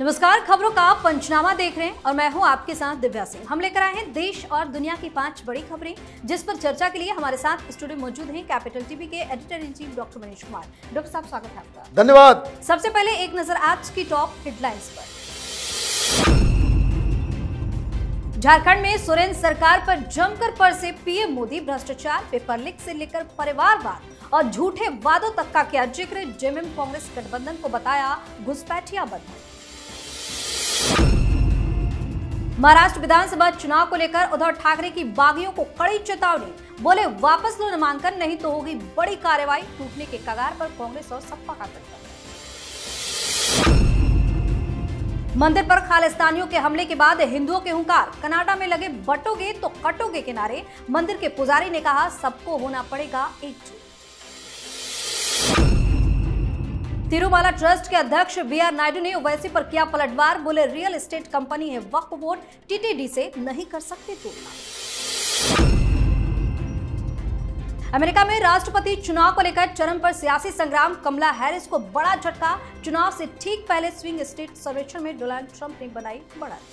नमस्कार खबरों का पंचनामा देख रहे हैं और मैं हूं आपके साथ दिव्या सिंह हम लेकर आए हैं देश और दुनिया की पांच बड़ी खबरें जिस पर चर्चा के लिए हमारे साथ स्टूडियो मौजूद हैं कैपिटल टीवी के editor in chief doctor Manish Kumar doctor साहब स्वागत है आपका धन्यवाद सबसे पहले एक नजर आज की टॉप हेडलाइंस पर झारखंड में सोरेन सरकार पर जमकर पर से पीएम मोदी भ्रष्टाचार पेपर लीक से लेकर परिवारवाद और झूठे वादों तक का किया जिक्र जेएमएम कांग्रेस गठबंधन को बताया घुसपैठिया बंधन महाराष्ट्र विधानसभा चुनाव को लेकर उद्धव ठाकरे की बागियों को कड़ी चेतावनी बोले वापस लो नामांकन नहीं तो होगी बड़ी कार्रवाई टूटने के कगार पर कांग्रेस और सपा का टक्कर मंदिर पर खालिस्तानियों के हमले के बाद हिंदुओं के हुंकार कनाडा में लगे बटोगे तो कटोगे किनारे मंदिर के पुजारी ने कहा सबको होना पड़ेगा एकजुट तिरुमाला ट्रस्ट के अध्यक्ष बी आर नायडू ने ओवैसी पर किया पलटवार बोले रियल एस्टेट कंपनी है वक्फ बोर्ड टीटीडी से नहीं कर सकते तुलना अमेरिका में राष्ट्रपति चुनाव को लेकर चरम पर सियासी संग्राम कमला हैरिस को बड़ा झटका चुनाव से ठीक पहले स्विंग स्टेट सर्वेक्षण में डोनाल्ड ट्रंप ने बनाई बढ़त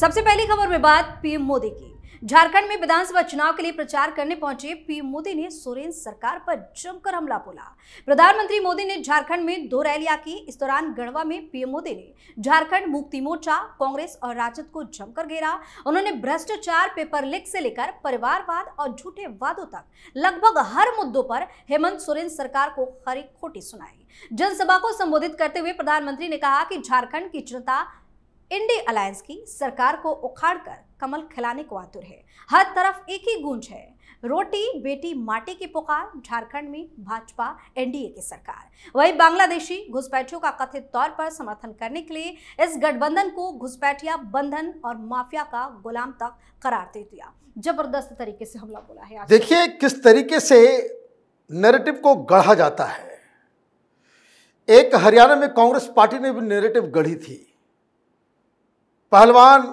सबसे पहली खबर में बात पीएम मोदी की झारखंड में विधानसभा चुनाव के लिए प्रचार करने पहुंचे पीएम मोदी ने सोरेन सरकार पर जमकर हमला बोला प्रधानमंत्री मोदी ने झारखंड में दो रैलियां की इस दौरान गढ़वा में पीएम मोदी ने झारखंड मुक्ति मोर्चा कांग्रेस और राजद को जमकर घेरा उन्होंने भ्रष्टाचार पेपर लीक से लेकर परिवारवाद और झूठे वादों तक लगभग हर मुद्दों पर हेमंत सोरेन सरकार को खरी खोटी सुनाई जनसभा को संबोधित करते हुए प्रधानमंत्री ने कहा कि झारखंड की जनता इंडी अलायंस की सरकार को उखाड़कर कमल खिलाने को आतुर है हर तरफ एक ही गूंज है रोटी बेटी माटी की पुकार झारखंड में भाजपा एनडीए की सरकार वहीं बांग्लादेशी घुसपैठियों का कथित तौर पर समर्थन करने के लिए इस गठबंधन को घुसपैठिया बंधन और माफिया का गुलाम तक करार दे दिया जबरदस्त तरीके से हमला बोला है देखिए किस तरीके से नैरेटिव को गढ़ा जाता है एक हरियाणा में कांग्रेस पार्टी ने भी नैरेटिव गढ़ी थी पहलवान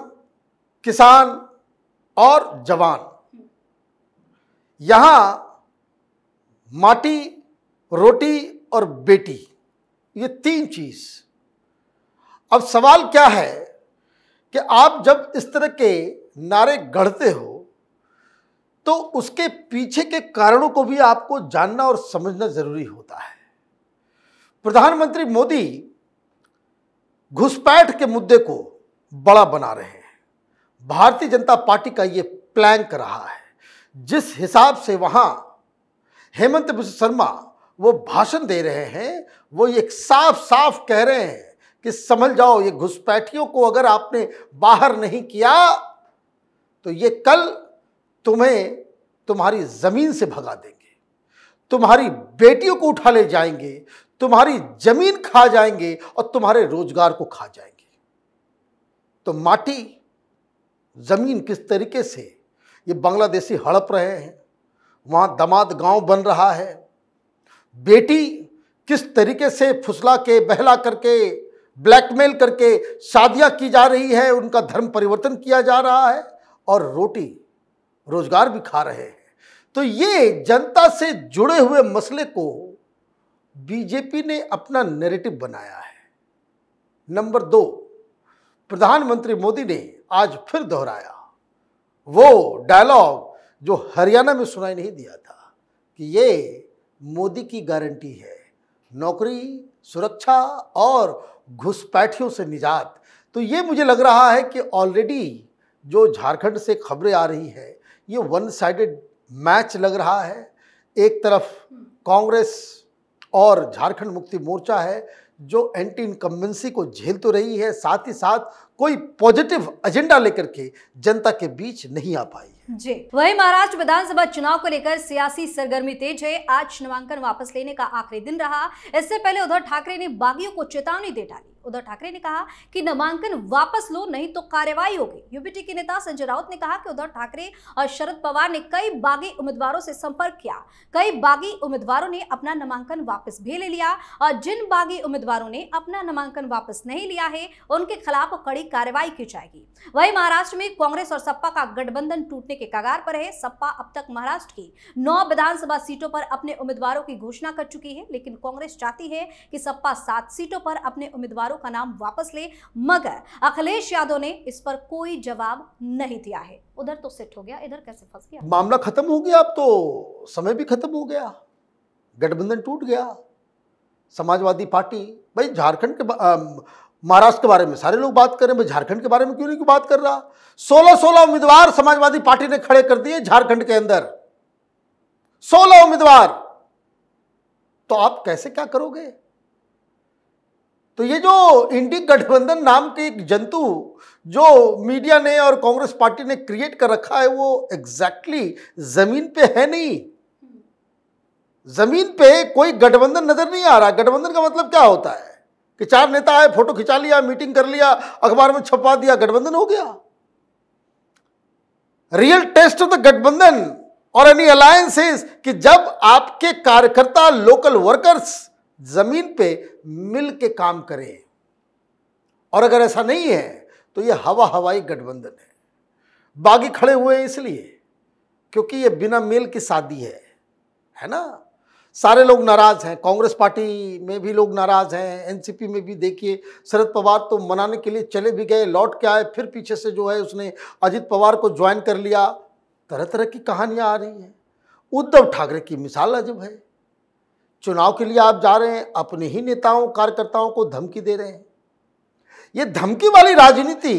किसान और जवान यहाँ माटी रोटी और बेटी ये तीन चीज़ अब सवाल क्या है कि आप जब इस तरह के नारे गढ़ते हो तो उसके पीछे के कारणों को भी आपको जानना और समझना ज़रूरी होता है प्रधानमंत्री मोदी घुसपैठ के मुद्दे को बड़ा बना रहे हैं भारतीय जनता पार्टी का ये प्लैंक रहा है जिस हिसाब से वहाँ हेमंत बिश्व शर्मा वो भाषण दे रहे हैं वो एक साफ साफ कह रहे हैं कि समझ जाओ ये घुसपैठियों को अगर आपने बाहर नहीं किया तो ये कल तुम्हें तुम्हारी ज़मीन से भगा देंगे तुम्हारी बेटियों को उठा ले जाएंगे तुम्हारी ज़मीन खा जाएंगे और तुम्हारे रोजगार को खा जाएंगे तो माटी ज़मीन किस तरीके से ये बांग्लादेशी हड़प रहे हैं वहाँ दमाद गांव बन रहा है बेटी किस तरीके से फुसला के बहला करके ब्लैकमेल करके शादियाँ की जा रही है उनका धर्म परिवर्तन किया जा रहा है और रोटी रोजगार भी खा रहे हैं तो ये जनता से जुड़े हुए मसले को बीजेपी ने अपना नेरेटिव बनाया है नंबर दो प्रधानमंत्री मोदी ने आज फिर दोहराया वो डायलॉग जो हरियाणा में सुनाई नहीं दिया था कि ये मोदी की गारंटी है नौकरी सुरक्षा और घुसपैठियों से निजात तो ये मुझे लग रहा है कि ऑलरेडी जो झारखंड से खबरें आ रही है ये वन साइडेड मैच लग रहा है एक तरफ कांग्रेस और झारखंड मुक्ति मोर्चा है जो एंटी इनकम्बेंसी को झेल तो रही है साथ ही साथ कोई पॉजिटिव एजेंडा लेकर के जनता के बीच नहीं आ पाई जी वही महाराष्ट्र विधानसभा चुनाव को लेकर सियासी सरगर्मी तेज है आज नामांकन वापस लेने का आखिरी दिन रहा इससे पहले उद्धव ठाकरे ने बागियों को चेतावनी दे डाली उद्धव ठाकरे ने कहा कि नामांकन वापस लो नहीं तो कार्यवाही होगी यूपीटी के नेता संजय राउत ने कहा कि उद्धव ठाकरे और शरद पवार ने कई बागी उम्मीदवारों से संपर्क किया कई बागी उम्मीदवारों ने अपना नामांकन वापस भी ले लिया और जिन बागी उम्मीदवारों ने अपना नामांकन वापस नहीं लिया है उनके खिलाफ कड़ी कार्रवाई की जाएगी वही महाराष्ट्र में कांग्रेस और सपा का गठबंधन टूटने के कगार पर है सपा अब तक महाराष्ट्र की नौ विधानसभा सीटों पर अपने उम्मीदवारों की घोषणा कर चुकी है लेकिन कांग्रेस चाहती है कि सपा सात सीटों पर अपने उम्मीदवारों उम्मीदवारों का नाम वापस ले मगर अखिलेश यादव ने इस पर कोई जवाब नहीं दिया है उधर तो सेट हो गया इधर कैसे फंस गया मामला खत्म हो गया अब तो समय भी खत्म हो गया गठबंधन टूट गया समाजवादी पार्टी भाई झारखंड के महाराष्ट्र के बारे में सारे लोग बात करें भाई झारखंड के बारे में क्यों नहीं क्यों बात कर रहा सोलह सोलह उम्मीदवार समाजवादी पार्टी ने खड़े कर दिए झारखंड के अंदर सोलह उम्मीदवार तो आप कैसे क्या करोगे तो ये जो इंडी गठबंधन नाम के एक जंतु जो मीडिया ने और कांग्रेस पार्टी ने क्रिएट कर रखा है वो एग्जैक्टली exactly जमीन पे है नहीं जमीन पे कोई गठबंधन नजर नहीं आ रहा गठबंधन का मतलब क्या होता है कि चार नेता आए फोटो खिंचा लिया मीटिंग कर लिया अखबार में छपा दिया गठबंधन हो गया रियल टेस्ट ऑफ द गठबंधन और एनी अलायंस कि जब आपके कार्यकर्ता लोकल वर्कर्स ज़मीन पे मिल के काम करें और अगर ऐसा नहीं है तो ये हवा हवाई गठबंधन है बागी खड़े हुए हैं इसलिए क्योंकि ये बिना मेल की शादी है है ना सारे लोग नाराज़ हैं कांग्रेस पार्टी में भी लोग नाराज़ हैं एनसीपी में भी देखिए शरद पवार तो मनाने के लिए चले भी गए लौट के आए फिर पीछे से जो है उसने अजित पवार को ज्वाइन कर लिया तरह तरह की कहानियां आ रही हैं उद्धव ठाकरे की मिसाल अजब है चुनाव के लिए आप जा रहे हैं अपने ही नेताओं कार्यकर्ताओं को धमकी दे रहे हैं ये धमकी वाली राजनीति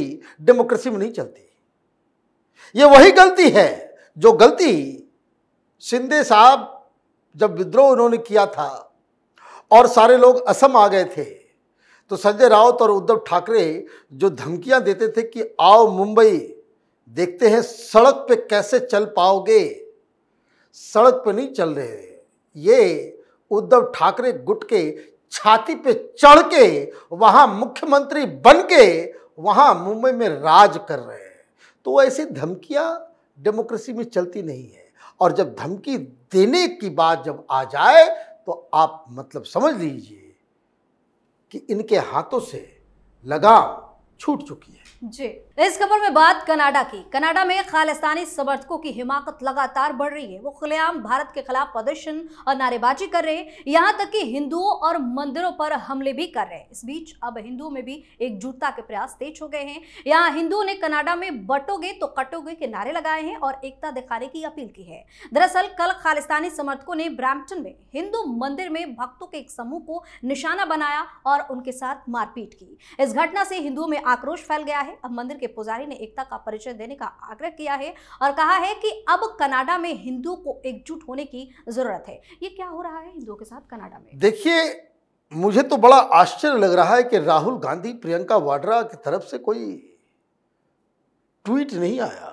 डेमोक्रेसी में नहीं चलती ये वही गलती है जो गलती शिंदे साहब जब विद्रोह उन्होंने किया था और सारे लोग असम आ गए थे तो संजय राउत और उद्धव ठाकरे जो धमकियां देते थे कि आओ मुंबई देखते हैं सड़क पे कैसे चल पाओगे सड़क पे नहीं चल रहे ये उद्धव ठाकरे गुट के छाती पे चढ़ के वहाँ मुख्यमंत्री बन के वहाँ मुंबई में राज कर रहे हैं तो ऐसी धमकियाँ डेमोक्रेसी में चलती नहीं है और जब धमकी देने की बात जब आ जाए तो आप मतलब समझ लीजिए कि इनके हाथों से लगाम छूट चुकी है जी इस खबर में बात कनाडा की कनाडा में खालिस्तानी समर्थकों की हिमाकत लगातार बढ़ रही है वो खुलेआम भारत के खिलाफ प्रदर्शन और नारेबाजी कर रहे हैं यहाँ तक कि हिंदुओं और मंदिरों पर हमले भी कर रहे हैं इस बीच अब हिंदुओं में भी एकजुटता के प्रयास तेज हो गए हैं यहाँ हिंदुओं ने कनाडा में बटोगे तो कटोगे के नारे लगाए हैं और एकता दिखाने की अपील की है दरअसल कल खालिस्तानी समर्थकों ने ब्रैम्पटन में हिंदू मंदिर में भक्तों के एक समूह को निशाना बनाया और उनके साथ मारपीट की इस घटना से हिंदुओं में आक्रोश फैल गया है अब मंदिर के पुजारी ने एकता का परिचय देने का आग्रह किया है और कहा है कि अब कनाडा में हिंदुओं को एकजुट होने की जरूरत है ये क्या हो रहा है हिंदुओं के साथ कनाडा में देखिए मुझे तो बड़ा आश्चर्य लग रहा है कि राहुल गांधी प्रियंका वाड्रा की तरफ से कोई ट्वीट नहीं आया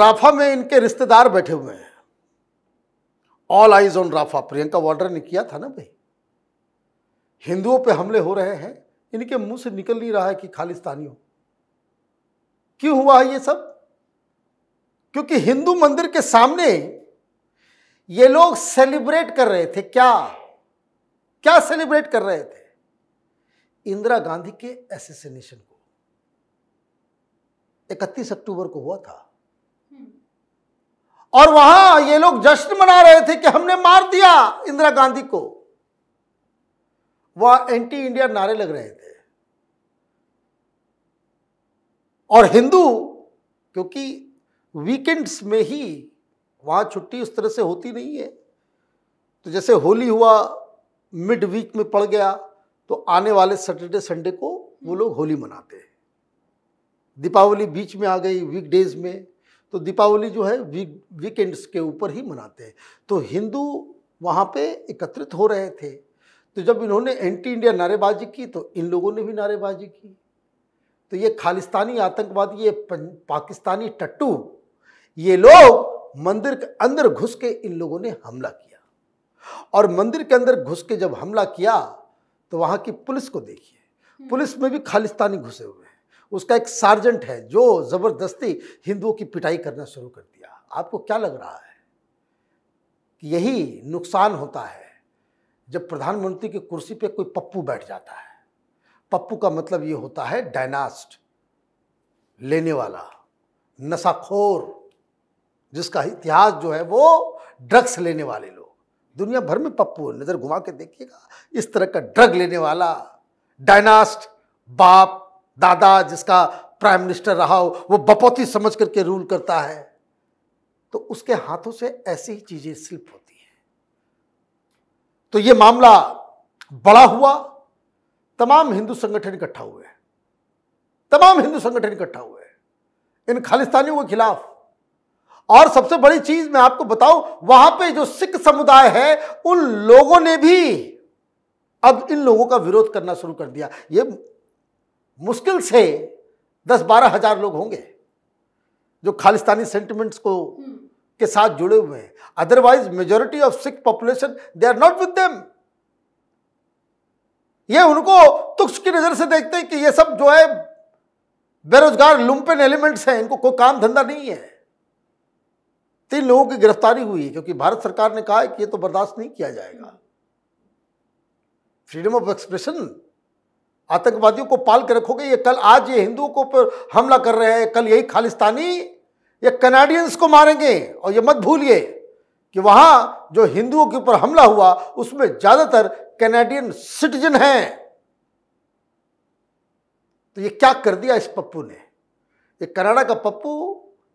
राफा में इनके रिश्तेदार बैठे हुए हैं all eyes on Rafah Priyanka Vadra ने किया था ना भाई हिंदुओं पे हमले हो रहे हैं इनके मुंह से निकल नहीं रहा है कि खालिस्तानी हो क्यों हुआ है ये सब क्योंकि हिंदू मंदिर के सामने ये लोग सेलिब्रेट कर रहे थे क्या क्या सेलिब्रेट कर रहे थे इंदिरा गांधी के एसेसिनेशन को 31 अक्टूबर को हुआ था और वहां ये लोग जश्न मना रहे थे कि हमने मार दिया इंदिरा गांधी को वह एंटी इंडिया नारे लग रहे थे और हिंदू क्योंकि वीकेंड्स में ही वहाँ छुट्टी उस तरह से होती नहीं है तो जैसे होली हुआ मिड वीक में पड़ गया तो आने वाले सैटरडे संडे को वो लोग होली मनाते हैं दीपावली बीच में आ गई वीकडेज में तो दीपावली जो है वीक वीकेंड्स के ऊपर ही मनाते हैं तो हिंदू वहाँ पे एकत्रित हो रहे थे तो जब इन्होंने एंटी इंडिया नारेबाजी की तो इन लोगों ने भी नारेबाजी की तो ये खालिस्तानी आतंकवादी ये पाकिस्तानी टट्टू ये लोग मंदिर के अंदर घुस के इन लोगों ने हमला किया और मंदिर के अंदर घुस के जब हमला किया तो वहाँ की पुलिस को देखिए हम्म। पुलिस में भी खालिस्तानी घुसे हुए हैं उसका एक सार्जेंट है जो ज़बरदस्ती हिंदुओं की पिटाई करना शुरू कर दिया आपको क्या लग रहा है कि यही नुकसान होता है जब प्रधानमंत्री की कुर्सी पे कोई पप्पू बैठ जाता है पप्पू का मतलब ये होता है डायनास्ट लेने वाला नशाखोर जिसका इतिहास जो है वो ड्रग्स लेने वाले लोग दुनिया भर में पप्पू नज़र घुमा के देखिएगा इस तरह का ड्रग लेने वाला डायनास्ट बाप दादा जिसका प्राइम मिनिस्टर रहा हो वो बपौती समझ करके रूल करता है तो उसके हाथों से ऐसी ही चीज़ें स्लिप होती तो ये मामला बड़ा हुआ तमाम हिंदू संगठन इकट्ठा हुए तमाम हिंदू संगठन इकट्ठा हुए इन खालिस्तानियों के खिलाफ और सबसे बड़ी चीज मैं आपको बताऊं वहां पे जो सिख समुदाय है उन लोगों ने भी अब इन लोगों का विरोध करना शुरू कर दिया ये मुश्किल से दस बारह हजार लोग होंगे जो खालिस्तानी सेंटिमेंट्स को हम्म। के साथ जुड़े हुए हैं otherwise majority of Sikh population they are not with them ये उनको तुक्स की नजर से देखते हैं कि ये सब जो है बेरोजगार लुम्पेन एलिमेंट्स हैं इनको कोई काम धंधा नहीं है तीन लोगों की गिरफ्तारी हुई है क्योंकि भारत सरकार ने कहा कि ये तो बर्दाश्त नहीं किया जाएगा फ्रीडम ऑफ एक्सप्रेशन आतंकवादियों को पाल के रखोगे ये कल आज ये हिंदुओं को पर हमला कर रहे हैं कल यही खालिस्तानी ये कनाडियंस को मारेंगे और ये मत भूलिए कि वहां जो हिंदुओं के ऊपर हमला हुआ उसमें ज़्यादातर कैनेडियन सिटीजन हैं तो ये क्या कर दिया इस पप्पू ने ये कनाडा का पप्पू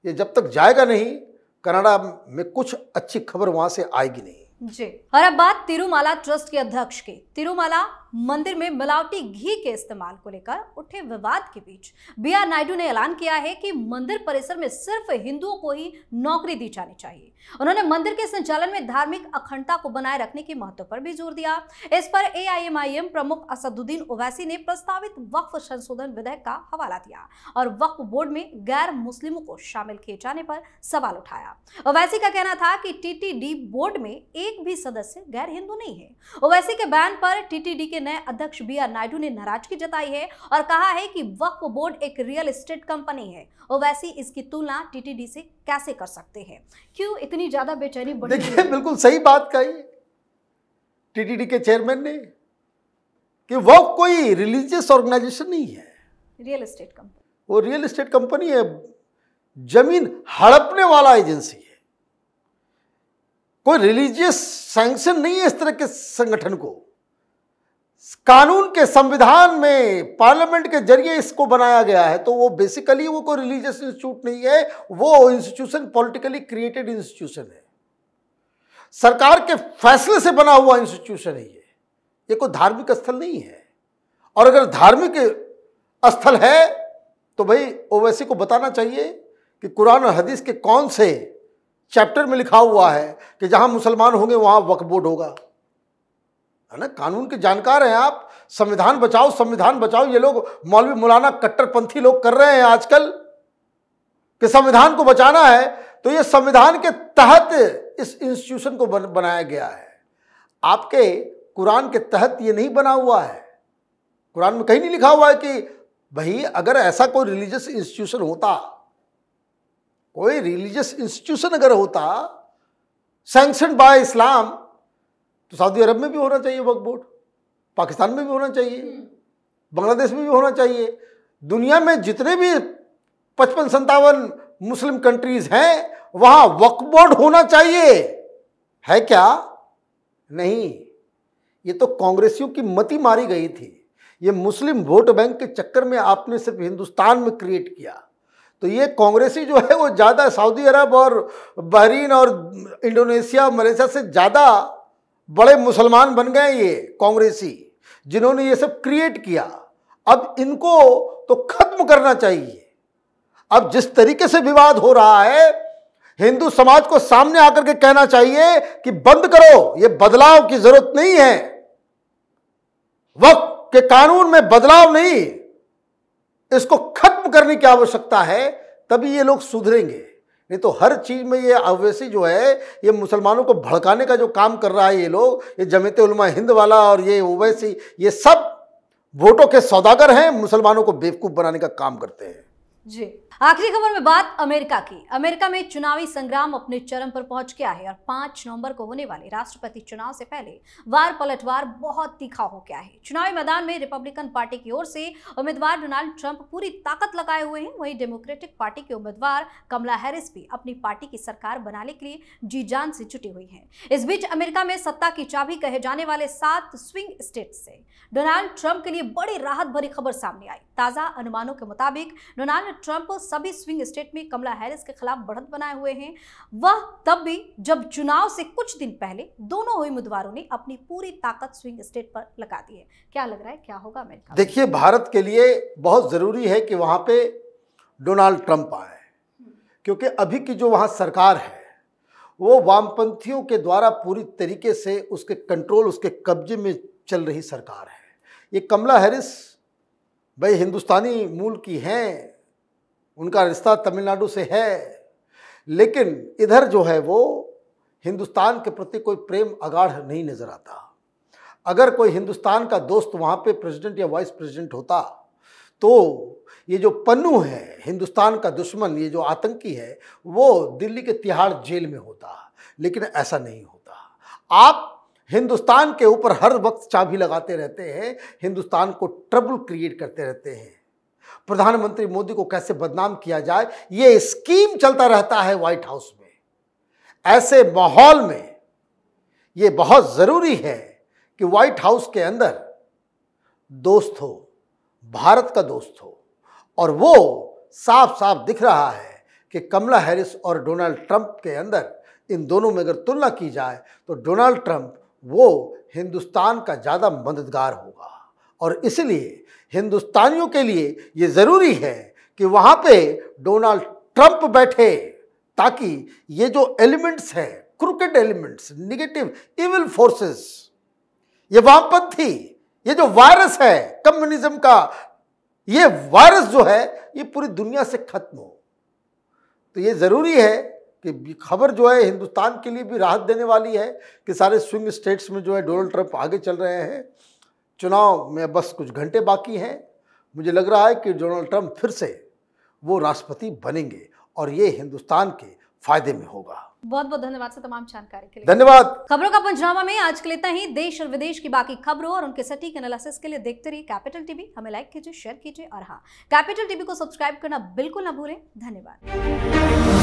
ये जब तक जाएगा नहीं कनाडा में कुछ अच्छी खबर वहां से आएगी नहीं जी और अब बात तिरुमाला ट्रस्ट के अध्यक्ष की तिरुमाला मंदिर में मिलावटी घी के इस्तेमाल को लेकर उठे विवाद के बीच बी आर नायडू ने ऐलान किया है कि मंदिर परिसर में सिर्फ हिंदुओं को ही नौकरी दी जानी चाहिए उन्होंने मंदिर के संचालन में धार्मिक अखंडता को बनाए रखने के महत्व पर भी जोर दिया इस पर ए प्रमुख असदुद्दीन ओवैसी ने प्रस्तावित वक्फ संशोधन विधेयक का हवाला दिया और वक्फ बोर्ड में गैर मुस्लिमों को शामिल किए जाने पर सवाल उठाया ओवैसी का कहना था कि टीटीडी बोर्ड में एक भी सदस्य गैर हिंदू नहीं है ओवैसी के बयान पर टीटीडी के नए अध्यक्ष बी आर नायडू ने नाराजगी जताई है और कहा है कि वक्फ बोर्ड एक रियल एस्टेट कंपनी है और वैसे इसकी तुलना टीटीडी से कैसे कर सकते हैं क्यों इतनी ज्यादा बेचैनी बढ़ी देखिए बिल्कुल सही बात कही टीटीडी के चेयरमैन ने कि वो कोई रिलीजियस ऑर्गेनाइजेशन नहीं है रियल एस्टेट कंपनी वो रियल एस्टेट कंपनी है जमीन हड़पने वाला एजेंसी है कोई रिलीजियस सैंक्शन नहीं है इस तरह के संगठन को कानून के संविधान में पार्लियामेंट के जरिए इसको बनाया गया है तो वो बेसिकली वो कोई रिलीजियस इंस्टीट्यूट नहीं है वो इंस्टीट्यूशन पॉलिटिकली क्रिएटेड इंस्टीट्यूशन है सरकार के फैसले से बना हुआ इंस्टीट्यूशन है ये ये कोई धार्मिक स्थल नहीं है और अगर धार्मिक स्थल है तो भाई ओवैसी को बताना चाहिए कि कुरान और हदीस के कौन से चैप्टर में लिखा हुआ है कि जहां मुसलमान होंगे वहां वक्फ बोर्ड होगा है ना कानून के जानकार हैं आप संविधान बचाओ संविधान बचाओ ये लोग मौलवी मौलाना कट्टरपंथी लोग कर रहे हैं आजकल कि संविधान को बचाना है तो ये संविधान के तहत इस इंस्टीट्यूशन को बन, बनाया गया है आपके कुरान के तहत ये नहीं बना हुआ है कुरान में कहीं नहीं लिखा हुआ है कि भाई अगर ऐसा कोई रिलीजियस इंस्टीट्यूशन होता कोई रिलीजियस इंस्टीट्यूशन अगर होता सैंक्शन बाय इस्लाम तो सऊदी अरब में भी होना चाहिए वक्फ बोर्ड पाकिस्तान में भी होना चाहिए हम्म। बांग्लादेश में भी होना चाहिए दुनिया में जितने भी पचपन संतावन मुस्लिम कंट्रीज हैं वहाँ वक्फ बोर्ड होना चाहिए है क्या नहीं ये तो कांग्रेसियों की मति मारी गई थी ये मुस्लिम वोट बैंक के चक्कर में आपने सिर्फ हिंदुस्तान में क्रिएट किया तो ये कांग्रेसी जो है वो ज़्यादा सऊदी अरब और बहरीन और इंडोनेशिया मलेशिया से ज़्यादा बड़े मुसलमान बन गए ये कांग्रेसी जिन्होंने ये सब क्रिएट किया अब इनको तो खत्म करना चाहिए अब जिस तरीके से विवाद हो रहा है हिंदू समाज को सामने आकर के कहना चाहिए कि बंद करो ये बदलाव की जरूरत नहीं है वक्त के कानून में बदलाव नहीं इसको खत्म करने की आवश्यकता है तभी ये लोग सुधरेंगे नहीं तो हर चीज़ में ये अवैसी जो है ये मुसलमानों को भड़काने का जो काम कर रहा है ये लोग ये जमीत उलमा हिंद वाला और ये ओवैसी ये सब वोटों के सौदागर हैं मुसलमानों को बेवकूफ़ बनाने का काम करते हैं जी आखिरी खबर में बात अमेरिका की अमेरिका में चुनावी संग्राम अपने चरम पर पहुंच गया है और पांच नवंबर को होने वाले राष्ट्रपति चुनाव से पहले वार पलटवार बहुत तीखा हो गया है चुनावी मैदान में रिपब्लिकन पार्टी की ओर से उम्मीदवार डोनाल्ड ट्रंप पूरी ताकत लगाए हुए हैं वहीं डेमोक्रेटिक पार्टी के उम्मीदवार कमला हैरिस भी अपनी पार्टी की सरकार बनाने के लिए जी जान से जुटी हुई है इस बीच अमेरिका में सत्ता की चाबी कहे जाने वाले सात स्विंग स्टेट से डोनाल्ड ट्रंप के लिए बड़ी राहत भरी खबर सामने आई ताजा अनुमानों के मुताबिक डोनाल्ड डोनाल्ड ट्रंप सभी स्विंग स्टेट में कमला हैरिस के खिलाफ बढ़त बनाए हुए हैं वह तब भी जब चुनाव से कुछ दिन पहले दोनों ही उम्मीदवारों ने अपनी पूरी ताकत स्विंग स्टेट पर लगा दी है क्या लग रहा है क्या होगा अमेरिका देखिए भारत के लिए बहुत ज़रूरी है कि वहां पे डोनाल्ड ट्रंप आए क्योंकि अभी की जो वहां सरकार है वो वामपंथियों के द्वारा पूरी तरीके से उसके कंट्रोल उसके कब्जे में चल रही सरकार है ये कमला हैरिस भाई हिंदुस्तानी मूल की हैं उनका रिश्ता तमिलनाडु से है लेकिन इधर जो है वो हिंदुस्तान के प्रति कोई प्रेम अगाढ़ नहीं नज़र आता अगर कोई हिंदुस्तान का दोस्त वहाँ पे प्रेसिडेंट या वाइस प्रेसिडेंट होता तो ये जो पन्नू है हिंदुस्तान का दुश्मन ये जो आतंकी है वो दिल्ली के तिहाड़ जेल में होता लेकिन ऐसा नहीं होता आप हिंदुस्तान के ऊपर हर वक्त चाबी लगाते रहते हैं हिंदुस्तान को ट्रबल क्रिएट करते रहते हैं प्रधानमंत्री मोदी को कैसे बदनाम किया जाए यह स्कीम चलता रहता है व्हाइट हाउस में ऐसे माहौल में यह बहुत ज़रूरी है कि व्हाइट हाउस के अंदर दोस्त हो भारत का दोस्त हो और वो साफ साफ दिख रहा है कि कमला हैरिस और डोनाल्ड ट्रंप के अंदर इन दोनों में अगर तुलना की जाए तो डोनाल्ड ट्रंप वो हिंदुस्तान का ज़्यादा मददगार होगा और इसलिए हिंदुस्तानियों के लिए ये ज़रूरी है कि वहाँ पे डोनाल्ड ट्रंप बैठे ताकि ये जो एलिमेंट्स हैं cricket elements negative evil forces ये वामपंथी ये जो वायरस है कम्युनिज्म का ये वायरस जो है ये पूरी दुनिया से खत्म हो तो ये ज़रूरी है कि खबर जो है हिंदुस्तान के लिए भी राहत देने वाली है कि सारे स्विंग स्टेट्स में जो है डोनाल्ड ट्रंप आगे चल रहे हैं चुनाव में बस कुछ घंटे बाकी हैं मुझे लग रहा है कि डोनाल्ड ट्रंप फिर से वो राष्ट्रपति बनेंगे और ये हिंदुस्तान के फायदे में होगा बहुत बहुत धन्यवाद से तमाम जानकारी के लिए धन्यवाद खबरों का पंचनामा में आज के लिए इतना ही देश और विदेश की बाकी खबरों और उनके सटीक एनालिसिस के लिए देखते रहिए कैपिटल टीवी हमें लाइक कीजिए शेयर कीजिए और हाँ कैपिटल टीवी को सब्सक्राइब करना बिल्कुल ना भूलें धन्यवाद